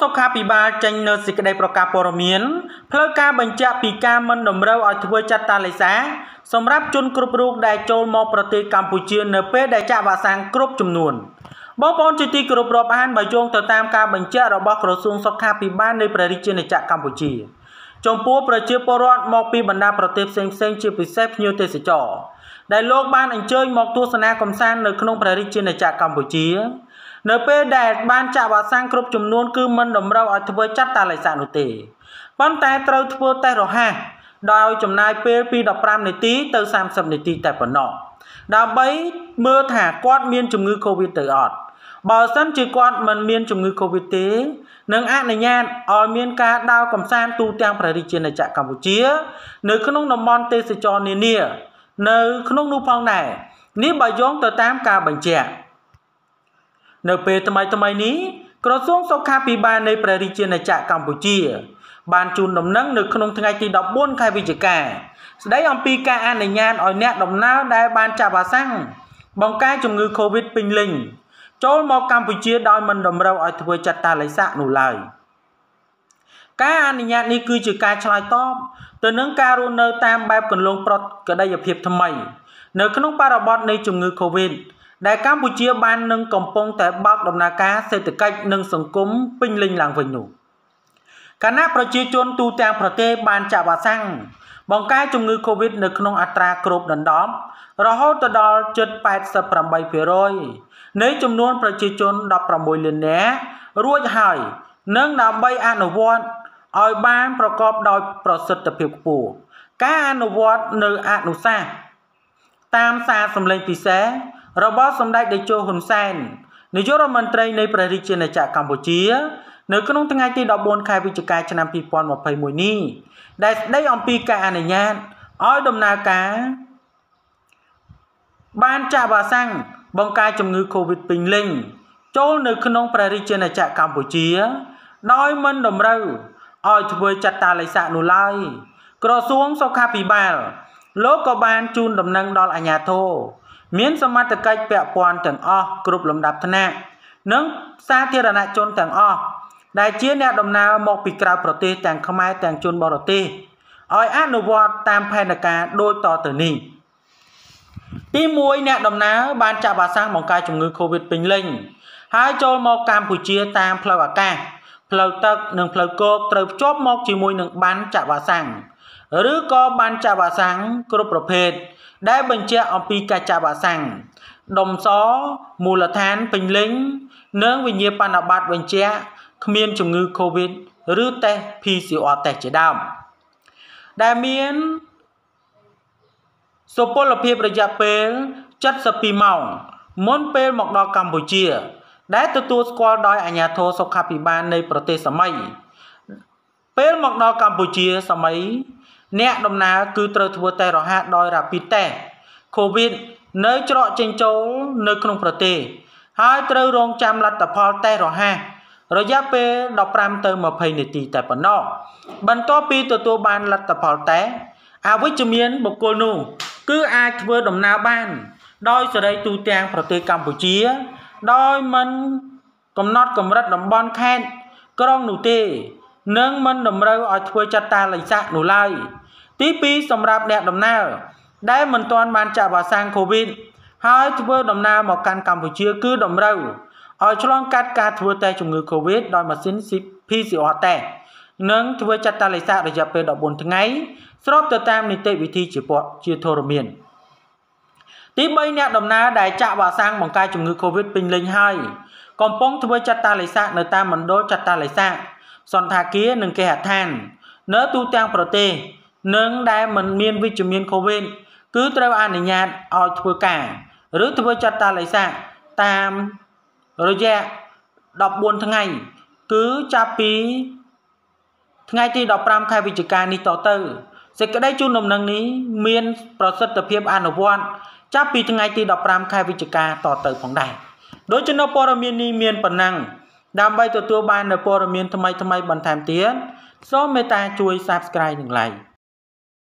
សុខាភិបាលចេញនៅសេចក្តីប្រកាសព័ត៌មានផ្លូវការបញ្ជាក់ពីការមិនតម្រូវឲ្យធ្វើចាត់តាលេសា សម្រាប់ជនគ្រប់រូបដែលចូលមកប្រទេសកម្ពុជានៅពេលដែលចាក់វ៉ាក់សាំងគ្រប់ចំនួនបងប្អូនជាទីគោរពរាប់អានបើយោងទៅតាមការបញ្ជាក់របស់ក្រសួងសុខាភិបាលនៃព្រះរាជាណាចក្រកម្ពុជាចំពោះប្រជាពលរដ្ឋមកពីបណ្ដាប្រទេសផ្សេងៗជាពិសេសភ្ញៀវទេសចរដែលលោកបានអញ្ជើញមកទស្សនាកំសាន្តនៅក្នុងព្រះរាជាណាចក្រកម្ពុជានៅពេលដែលបានចាក់វ៉ាក់សាំងគ្រប់ចំនួនគឺមិនតម្រូវឲ្យធ្វើចាត់តាឡៃសានោះទេប៉ុន្តែត្រូវធ្វើតេស្តរហ័សដោយចំណាយពេលពី15នាទីទៅ30នាទីតែប៉ុណ្ណោះដើម្បីមើលថាគាត់មានជំងឺ Covid ទៅអត់បើសិនជាគាត់មិនមានជំងឺ Covid ទេនឹងអនុញ្ញាតឲ្យមានការដើរកំសាន្តទូទាំងប្រទេសរាជាណាចក្រកម្ពុជា នៅក្នុងតំបន់ទេសចរនានា នៅក្នុងនោះផងដែរនេះបើយោងទៅតាមការបញ្ជាក់នៅពេលថ្មីថ្មីនេះក្រសួងសុខាភិបាលនៃព្រះរាជាណាចក្រកម្ពុជា បានជូនដំណឹងនៅក្នុងថ្ងៃទី14ខែវិច្ឆិកាស្ដីអំពីការអនុញ្ញាតឲ្យអ្នកដំណើរដែលបានចាប់អាសង្ខបង្ការជំងឺ Covid ពេញលេញចូលមកកម្ពុជាដោយមិនតម្រូវឲ្យធ្វើចាត់តាលិខិតនោះឡើយការអនុញ្ញាតនេះគឺជាការឆ្លើយតបទៅនឹងការរស់នៅតាមបែបគន្លងប្រក្រតីភាពថ្មី នៅក្នុងបរិបទនៃជំងឺ Covid-19 ដែលកម្ពុជាបាននឹងកំពុងតែបោកដំណើរការសេដ្ឋកិច្ចនិងសង្គមពេញលេញឡើងវិញនោះគណៈប្រជាជនទូទាំងប្រទេសបានចាក់វ៉ាក់សាំងបង្ការជំងឺ Covid នៅក្នុងអត្រាគ្រប់ដណ្ដប់រហូតទៅដល់ជិត88%នៃចំនួនប្រជាជន16លាននាក់រួចហើយនឹងដើម្បីអនុវត្តឲ្យបានប្រកបដោយប្រសិទ្ធភាពខ្ពស់ការអនុវត្តនៅអនុសាសន៍តាមសារសម្លេងពិសេសរបស់សម្ដេចតេជោហ៊ុនសែននាយករដ្ឋមន្ត្រីនៃព្រះរាជាណាចក្រកម្ពុជានៅក្នុងថ្ងៃទី14ខែវិច្ឆិកាឆ្នាំ2021នេះដែលស្ដីអំពីការអនុញ្ញាតឲ្យដំណើរការ បានចាក់វ៉ាក់សាំងបង្ការជំងឺ Covid ពេញលេញចូលនៅក្នុងព្រះរាជាណាចក្រកម្ពុជាដោយមិនតម្រូវឲ្យធ្វើចាត់តាលិខិតនោះឡើយក្រសួងសុខាភិបាល លោកក៏បានជូនដំណឹងដល់អាជ្ញាធរមានសមត្ថកិច្ចពាក់ព័ន្ធទាំងអស់គ្រប់លំដាប់ថ្នាក់និងសាធារណជនទាំងអស់ដែលជា អ្នកដំណើរមក ពីក្រៅប្រទេសទាំងខ្មែរទាំងជនបរទេសឲ្យអនុវត្តតាមផែនការដូចតទៅនេះទី1អ្នកដំណើរបានចាក់វ៉ាក់សាំងបង្ការជំងឺ Covid ពេញលេញហើយចូលមកកម្ពុជាតាម ផ្លូវអាកាសផ្លូវទឹកនិងផ្លូវគោកត្រូវភ្ជាប់មកជាមួយនឹងបានចាក់វ៉ាក់សាំងឬក៏បានចាក់វ៉ាក់សាំងគ្រប់ប្រភេទដែលបញ្ជាក់អំពីការចាក់វ៉ាក់សាំងដុំសមូលដ្ឋានពេញលេញនិងវិញ្ញាបនបត្របញ្ជាក់គ្មានជំងឺ Covid ឬតេស្ត PCR តេស្តជាដើមដែលមានសុពលភាពរយៈពេល72ម៉ោងមុនពេលមកដល់កម្ពុជា ដែលទទួលស្គាល់ដោយអាជ្ញាធរសុខាភិបាលនៃប្រទេសសម័យពេលមកដល់កម្ពុជាសម័យអ្នកដំណើរគឺត្រូវធ្វើតេស្តរហ័សដោយ Rapid Test COVID នៅច្រកចេញចូលនៅក្នុងប្រទេសហើយត្រូវរងចាំលទ្ធផលតេស្តរហ័សរយៈពេល15ទៅ20នាទីតែប៉ុណ្ណោះបន្ទាប់ពីទទួលបានលទ្ធផលតេស្តអវិជ្ជមានបុគ្គលនោះ គឺអាចធ្វើដំណើរបានដោយសេរីទូទាំង ប្រទេសកម្ពុជាដោយមិនកំណត់កម្រិតតំបន់ខេត្តក្រុងនោះទេ និងមិនតម្រូវឲ្យធ្វើចត្តាលិខិតនោះឡើយទី2សម្រាប់អ្នកដំណើរដែលមិនទាន់បានចាក់វ៉ាក់សាំង COVID ហើយ ធ្វើដំណើរមកកាន់កម្ពុជា គឺតម្រូវឲ្យឆ្លងកាត់ការធ្វើតេស្តជំងឺ COVID ដោយម៉ាស៊ីន PCR test និងធ្វើចាត់តាលិខិតរយៈពេល14ថ្ងៃ ស្របទៅតាមនីតិវិធី ជាពតជាធរមានទី3អ្នកដំណើរដែលចាក់វ៉ាក់សាំងបង្ការជំងឺ Covid ពេញលេញហើយ កំពុង ធ្វើចាត់តាលិខិតនៅតាមមណ្ឌលចាត់តាលិខិតសន្តាគារនិងគេហដ្ឋាន នៅទូទាំងប្រទេសនិងដែលមិនមានវិជ្ជមានកូវីដគឺត្រូវអនុញ្ញាតឲ្យធ្វើការឬធ្វើចតាល័យសាតាមរយៈ14ថ្ងៃ គឺចាប់ពី ថ្ងៃទី15ខែវិច្ឆិកានេះតទៅ សេចក្តីជូនដំណឹងនេះមាន ប្រសិទ្ធភាពអនុវត្តចាប់ពីថ្ងៃទី15ខែវិច្ឆិកាតទៅ ផងដែរដូចជានៅព័ត៌មាននេះមានប៉ុណ្ណឹងដើម្បីទទួលបាននូវព័ត៌មានថ្មីៗបន្ថែមទៀតសូមមេត្តាជួយ Subscribe និង Like